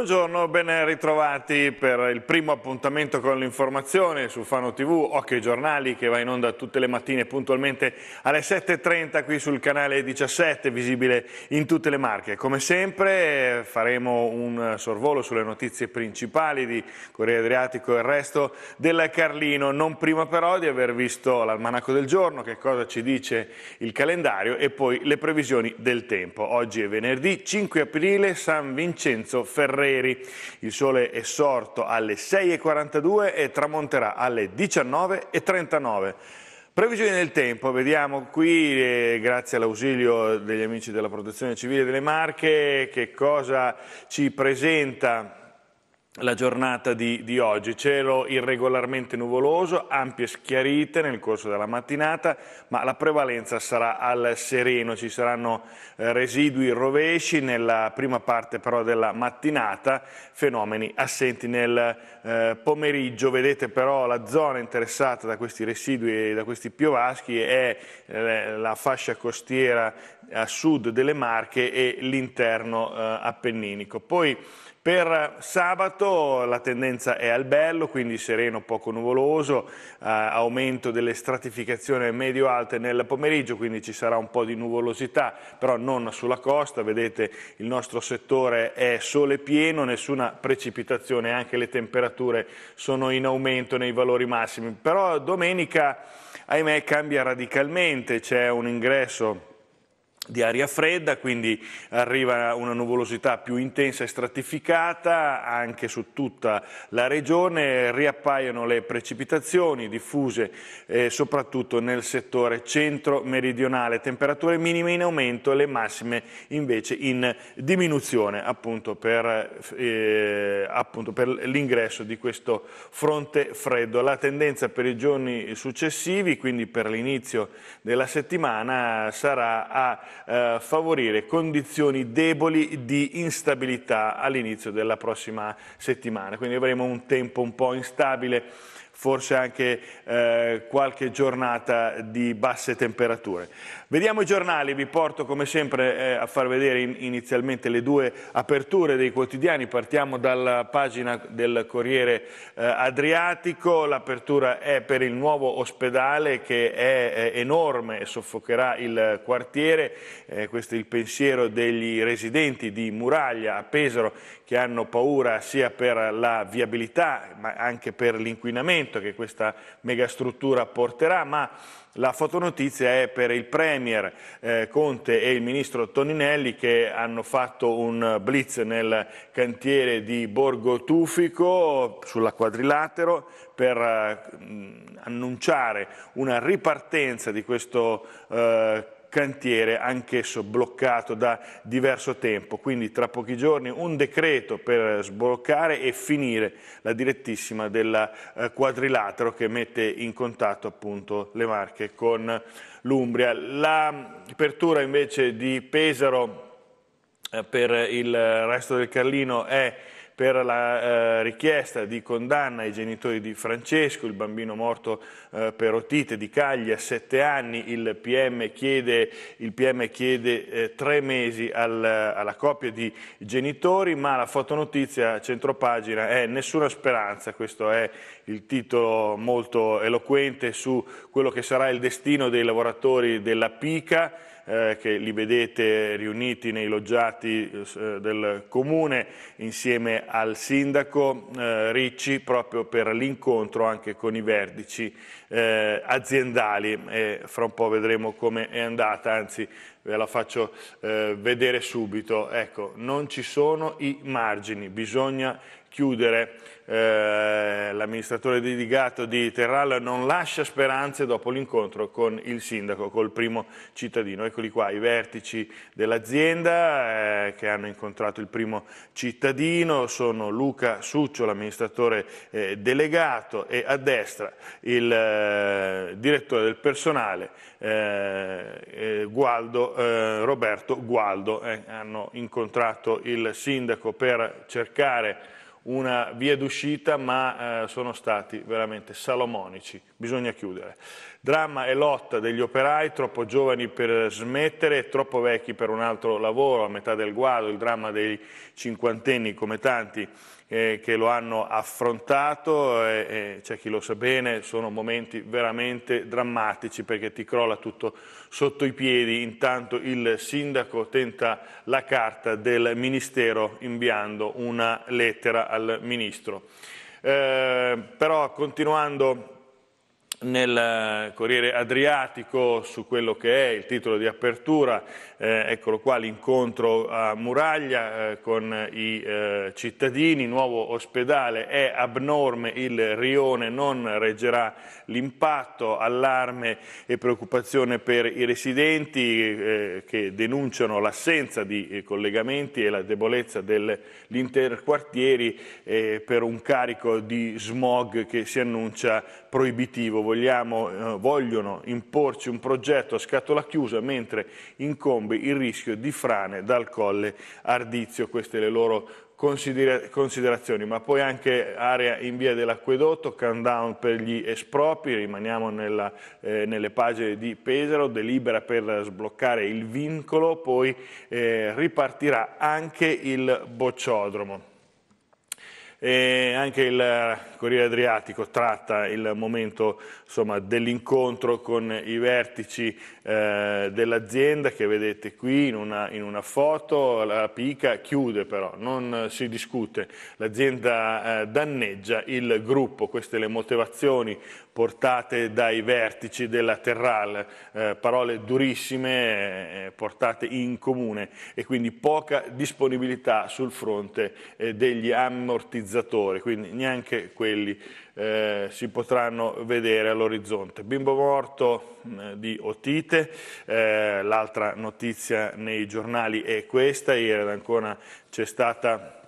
Buongiorno, ben ritrovati per il primo appuntamento con l'informazione su Fano TV, Occhio ai giornali che va in onda tutte le mattine puntualmente alle 7.30 qui sul canale 17, visibile in tutte le marche. Come sempre faremo un sorvolo sulle notizie principali di Corriere Adriatico e il resto del Carlino, non prima però di aver visto l'almanaco del giorno, che cosa ci dice il calendario e poi le previsioni del tempo. Oggi è venerdì 5 aprile, San Vincenzo Ferrero. Treri. Il sole è sorto alle 6.42 e tramonterà alle 19.39. Previsioni del tempo, vediamo qui, eh, grazie all'ausilio degli amici della Protezione Civile delle Marche, che cosa ci presenta la giornata di, di, oggi. Cielo irregolarmente nuvoloso, ampie schiarite nel corso della mattinata, ma la prevalenza sarà al sereno. Ci saranno eh, residui rovesci nella prima parte però della mattinata, fenomeni assenti nel eh, pomeriggio. Vedete però la zona interessata da questi residui e da questi piovaschi è eh, la fascia costiera a sud delle Marche e l'interno eh, appenninico. Poi per sabato la tendenza è al bello, quindi sereno, poco nuvoloso, eh, aumento delle stratificazioni medio-alte nel pomeriggio, quindi ci sarà un po' di nuvolosità, però non sulla costa, vedete il nostro settore è sole pieno, nessuna precipitazione, anche le temperature sono in aumento nei valori massimi, però domenica ahimè cambia radicalmente, c'è un ingresso di aria fredda, quindi arriva una nuvolosità più intensa e stratificata anche su tutta la regione, riappaiono le precipitazioni diffuse eh, soprattutto nel settore centro-meridionale, temperature minime in aumento e le massime invece in diminuzione appunto per, eh, per l'ingresso di questo fronte freddo. La tendenza per i giorni successivi, quindi per l'inizio della settimana, sarà a eh, favorire condizioni deboli di instabilità all'inizio della prossima settimana. Quindi avremo un tempo un po' instabile forse anche eh, qualche giornata di basse temperature. Vediamo i giornali, vi porto come sempre eh, a far vedere in, inizialmente le due aperture dei quotidiani, partiamo dalla pagina del Corriere eh, Adriatico, l'apertura è per il nuovo ospedale che è eh, enorme e soffocherà il quartiere, eh, questo è il pensiero degli residenti di Muraglia a Pesaro che hanno paura sia per la viabilità ma anche per l'inquinamento che questa megastruttura porterà, ma la fotonotizia è per il Premier eh, Conte e il Ministro Toninelli che hanno fatto un blitz nel cantiere di Borgo Tufico sulla quadrilatero per eh, annunciare una ripartenza di questo eh, cantiere anch'esso bloccato da diverso tempo, quindi tra pochi giorni un decreto per sbloccare e finire la direttissima del eh, quadrilatero che mette in contatto appunto le Marche con l'Umbria. L'apertura invece di Pesaro eh, per il resto del Carlino è per la eh, richiesta di condanna ai genitori di Francesco, il bambino morto eh, per otite di Caglia, sette anni, il PM chiede, il PM chiede eh, tre mesi al, alla coppia di genitori, ma la fotonotizia a centropagina è Nessuna speranza, questo è il titolo molto eloquente su quello che sarà il destino dei lavoratori della Pica, eh, che li vedete riuniti nei loggiati eh, eh, del comune insieme al sindaco eh, Ricci proprio per l'incontro anche con i vertici eh, aziendali e fra un po' vedremo come è andata, anzi ve la faccio eh, vedere subito. Ecco, non ci sono i margini, bisogna chiudere. Eh, l'amministratore dedicato di Terralla non lascia speranze dopo l'incontro con il sindaco, col primo cittadino. Eccoli qua i vertici dell'azienda eh, che hanno incontrato il primo cittadino, sono Luca Succio, l'amministratore eh, delegato e a destra il eh, direttore del personale eh, eh, Gualdo eh, Roberto Gualdo, eh, hanno incontrato il sindaco per cercare una via d'uscita ma eh, sono stati veramente salomonici, bisogna chiudere. Dramma e lotta degli operai, troppo giovani per smettere, troppo vecchi per un altro lavoro, a metà del guado, il dramma dei cinquantenni come tanti eh, che lo hanno affrontato, eh, eh, c'è chi lo sa bene, sono momenti veramente drammatici perché ti crolla tutto sotto i piedi, intanto il sindaco tenta la carta del Ministero inviando una lettera al Ministro. Eh, però continuando nel eh, Corriere Adriatico su quello che è il titolo di apertura, eh, eccolo qua l'incontro a Muraglia eh, con i eh, cittadini, nuovo ospedale, è abnorme, il rione non reggerà l'impatto, allarme e preoccupazione per i residenti eh, che denunciano l'assenza di eh, collegamenti e la debolezza degli interquartieri per un carico di smog che si annuncia proibitivo vogliamo, eh, vogliono imporci un progetto a scatola chiusa mentre incombe il rischio di frane dal colle Ardizio. Queste le loro considerazioni, ma poi anche area in via dell'acquedotto, countdown per gli espropri, rimaniamo nella, eh, nelle pagine di Pesaro, delibera per sbloccare il vincolo, poi eh, ripartirà anche il bocciodromo. E anche il Corriere Adriatico tratta il momento dell'incontro con i vertici eh, dell'azienda che vedete qui in una, in una, foto, la pica chiude però, non si discute, l'azienda eh, danneggia il gruppo, queste le motivazioni portate dai vertici della Terral, eh, parole durissime eh, portate in comune e quindi poca disponibilità sul fronte eh, degli ammortizzatori, quindi neanche quelli quelli eh, si potranno vedere all'orizzonte. Bimbo morto eh, di Otite, eh, l'altra notizia nei giornali è questa, ieri ad Ancona c'è stata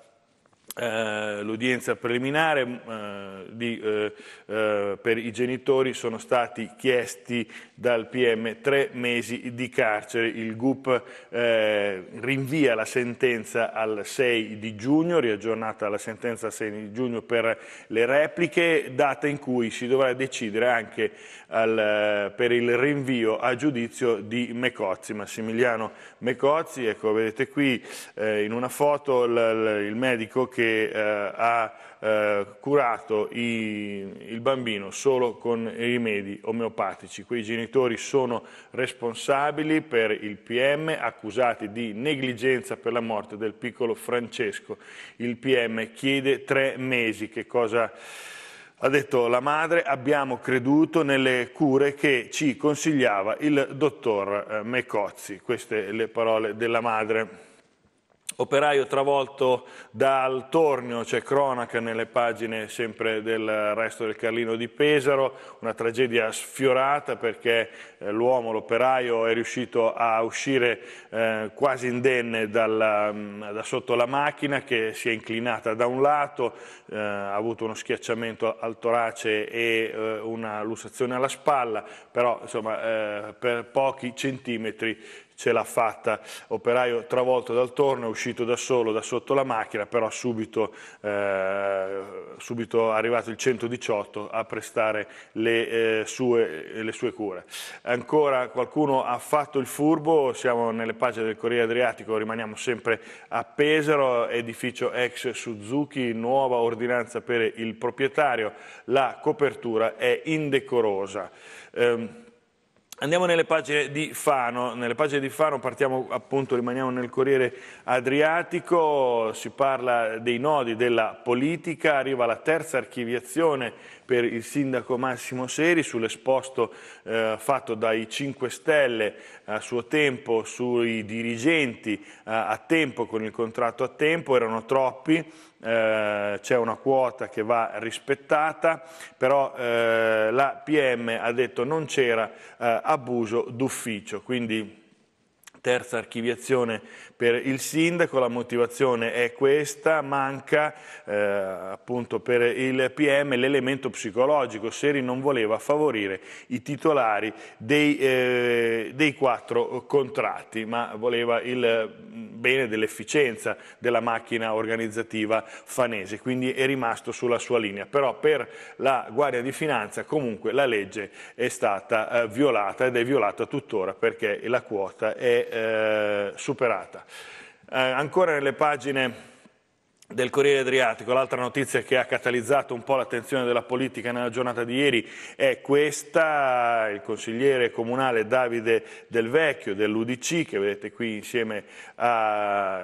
eh, l'udienza preliminare mm, eh, di, eh, eh, per i genitori sono stati chiesti dal PM tre mesi di carcere. Il GUP eh, rinvia la sentenza al 6 di giugno, riaggiornata la sentenza al 6 di giugno per le repliche, data in cui si dovrà decidere anche al, per il rinvio a giudizio di Mecozzi, Massimiliano Mecozzi. Ecco, vedete qui in una foto il, il medico che eh, ha eh, curato i, il bambino solo con i rimedi omeopatici. Quei genitori sono responsabili per il PM, accusati di negligenza per la morte del piccolo Francesco. Il PM chiede tre mesi. Che cosa... Ha detto la madre, abbiamo creduto nelle cure che ci consigliava il dottor eh, Mecozzi. Queste le parole della madre operaio travolto dal tornio, c'è cronaca nelle pagine sempre del resto del Carlino di Pesaro, una tragedia sfiorata perché eh, l'uomo, l'operaio è riuscito a uscire eh, quasi indenne dal, mm, da sotto la macchina che si è inclinata da un lato, eh, ha avuto uno schiacciamento al torace e una lussazione alla spalla, però insomma, per pochi centimetri ce l'ha fatta, operaio travolto dal torno, è uscito da solo da sotto la macchina, però subito, eh, subito arrivato il 118 a prestare le, eh, sue, le sue cure. Ancora qualcuno ha fatto il furbo, siamo nelle pagine del Corriere Adriatico, rimaniamo sempre a Pesaro, edificio ex Suzuki, nuova ordinanza per il proprietario, la copertura è indecorosa. Um, Andiamo nelle pagine di Fano, nelle pagine di Fano partiamo appunto, rimaniamo nel Corriere Adriatico, si parla dei nodi della politica, arriva la terza archiviazione per il sindaco Massimo Seri sull'esposto eh, fatto dai 5 Stelle a suo tempo sui dirigenti eh, a tempo con il contratto a tempo, erano troppi, eh, c'è una quota che va rispettata, però eh, la PM ha detto non c'era eh, abuso d'ufficio, quindi terza archiviazione per il sindaco, la motivazione è questa, manca eh, appunto per il PM l'elemento psicologico, Seri non voleva favorire i titolari dei, eh, dei quattro contratti, ma voleva il bene dell'efficienza della macchina organizzativa fanese, quindi è rimasto sulla sua linea, però per la Guardia di Finanza comunque la legge è stata eh, violata ed è violata tuttora perché la quota è eh, superata. Eh, ancora nelle pagine del Corriere Adriatico. L'altra notizia che ha catalizzato un po' l'attenzione della politica nella giornata di ieri è questa, il consigliere comunale Davide Del Vecchio dell'Udc, che vedete qui insieme a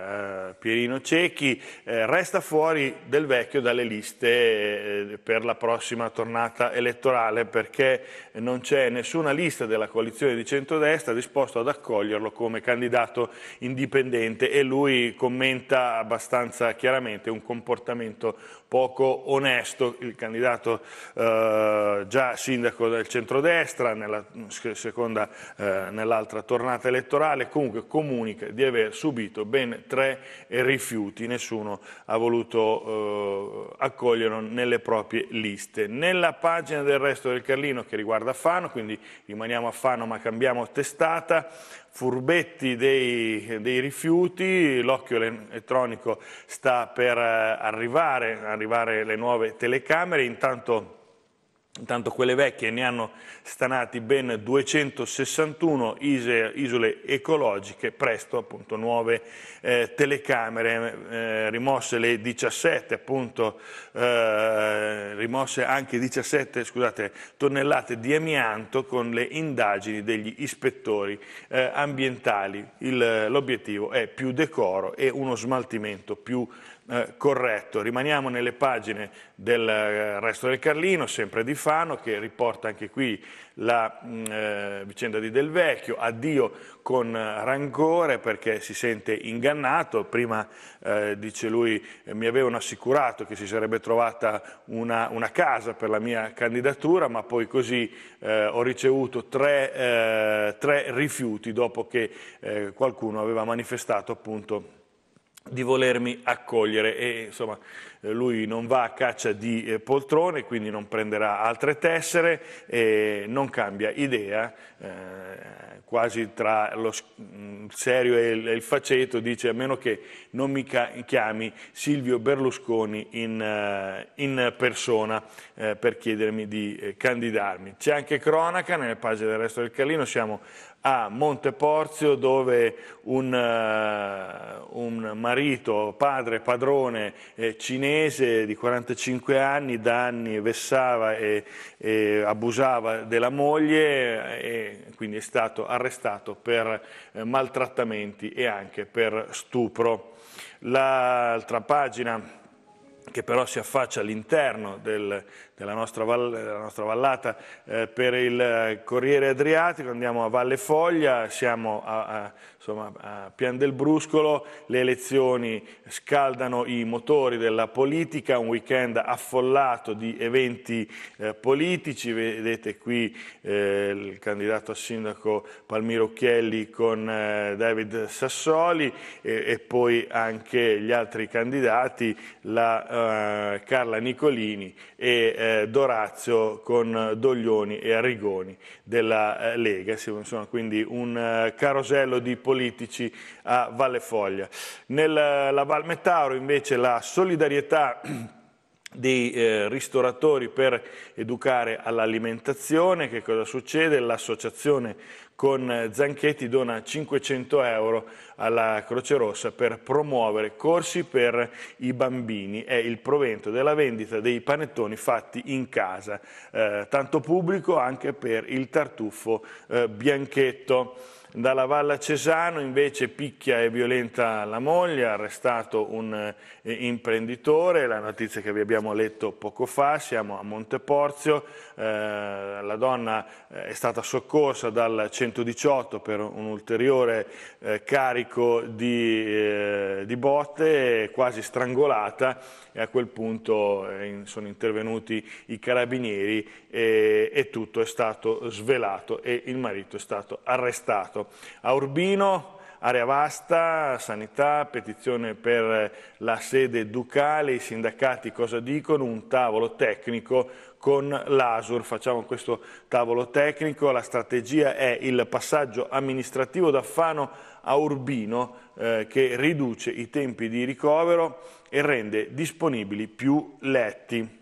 eh, Pierino Cecchi, eh, resta fuori Del Vecchio dalle liste eh, per la prossima tornata elettorale perché non c'è nessuna lista della coalizione di centrodestra disposta ad accoglierlo come candidato indipendente e lui commenta abbastanza chiaramente veramente un comportamento poco onesto. Il candidato eh, già sindaco del centrodestra nella seconda, eh, nell'altra tornata elettorale comunque comunica di aver subito ben tre rifiuti, nessuno ha voluto eh, accoglierlo nelle proprie liste. Nella pagina del resto del Carlino che riguarda Fano, quindi rimaniamo a Fano ma cambiamo testata, furbetti dei, dei rifiuti, l'occhio elettronico sta per eh, arrivare, arrivare le nuove telecamere, intanto Intanto quelle vecchie ne hanno stanati ben 261 isole ecologiche, presto appunto nuove eh, telecamere, eh, rimosse le 17 appunto, eh, rimosse anche 17 scusate, tonnellate di amianto con le indagini degli ispettori eh, ambientali. l'obiettivo è più decoro e uno smaltimento più eh, corretto. Rimaniamo nelle pagine del eh, resto del Carlino, sempre di Fano, che riporta anche qui la mh, mm, eh, vicenda di Del Vecchio, addio con eh, rancore perché si sente ingannato, prima eh, dice lui mi avevano assicurato che si sarebbe trovata una, una casa per la mia candidatura, ma poi così ho ricevuto tre, tre rifiuti dopo che qualcuno aveva manifestato appunto di volermi accogliere e insomma eh, lui non va a caccia di eh, poltrone quindi non prenderà altre tessere e non cambia idea eh, quasi tra lo mm, serio e il, faceto dice a meno che non mi chiami Silvio Berlusconi in, eh, in persona eh, per chiedermi di candidarmi c'è anche cronaca nelle pagine del resto del Carlino siamo a Monteporzio dove un, uh, un, marito, padre, padrone eh, cinese di 45 anni da anni vessava e, e abusava della moglie eh, e quindi è stato arrestato per eh, maltrattamenti e anche per stupro. L'altra pagina che però si affaccia all'interno del, della nostra, della nostra vallata eh, per il eh, Corriere Adriatico, andiamo a Valle Foglia, siamo a, a, insomma, a Pian del Bruscolo, le elezioni scaldano i motori della politica, un weekend affollato di eventi eh, politici, vedete qui eh, il candidato a sindaco Palmiro Chielli con eh, David Sassoli e, e, poi anche gli altri candidati, la eh, Carla Nicolini e eh, Dorazio con Doglioni e Arrigoni della eh, Lega, insomma, quindi un eh, carosello di politici a Valle Foglia. Nella eh, Val Metauro invece la solidarietà dei eh, ristoratori per educare all'alimentazione, che cosa succede? L'associazione con Zanchetti dona 500 euro alla Croce Rossa per promuovere corsi per i bambini. È il provento della vendita dei panettoni fatti in casa, eh, tanto pubblico anche per il tartufo eh, bianchetto. Dalla Valla Cesano invece picchia e violenta la moglie, ha arrestato un eh, imprenditore, la notizia che vi abbiamo letto poco fa, siamo a Monteporzio, eh, la donna eh, è stata soccorsa dal 118 per un ulteriore eh, carico di, eh, di, botte, quasi strangolata e a quel punto eh, in, sono intervenuti i carabinieri e, e tutto è stato svelato e il marito è stato arrestato passato. A Urbino area vasta, sanità, petizione per la sede ducale, i sindacati cosa dicono, un tavolo tecnico con l'ASUR, facciamo questo tavolo tecnico, la strategia è il passaggio amministrativo da Fano a Urbino eh, che riduce i tempi di ricovero e rende disponibili più letti.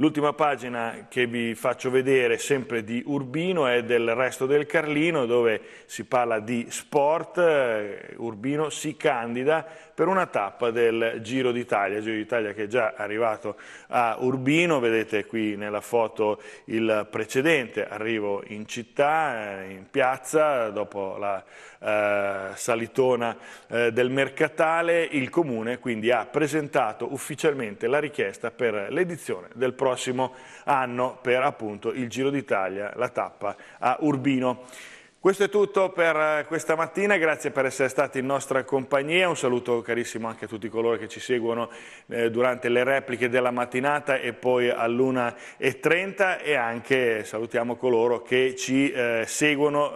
L'ultima pagina che vi faccio vedere sempre di Urbino è del resto del Carlino dove si parla di sport, Urbino si candida per una tappa del Giro d'Italia, Giro d'Italia che è già arrivato a Urbino, vedete qui nella foto il precedente arrivo in città, eh, in piazza, dopo la eh, salitona eh, del Mercatale, il Comune quindi ha presentato ufficialmente la richiesta per l'edizione del prossimo anno per appunto il Giro d'Italia, la tappa a Urbino. Questo è tutto per eh, questa mattina, grazie per essere stati in nostra compagnia, un saluto carissimo anche a tutti coloro che ci seguono eh, durante le repliche della mattinata e poi all'1.30 e anche salutiamo coloro che ci eh, seguono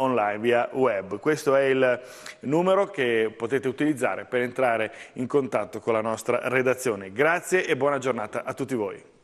online via web. Questo è il numero che potete utilizzare per entrare in contatto con la nostra redazione. Grazie e buona giornata a tutti voi.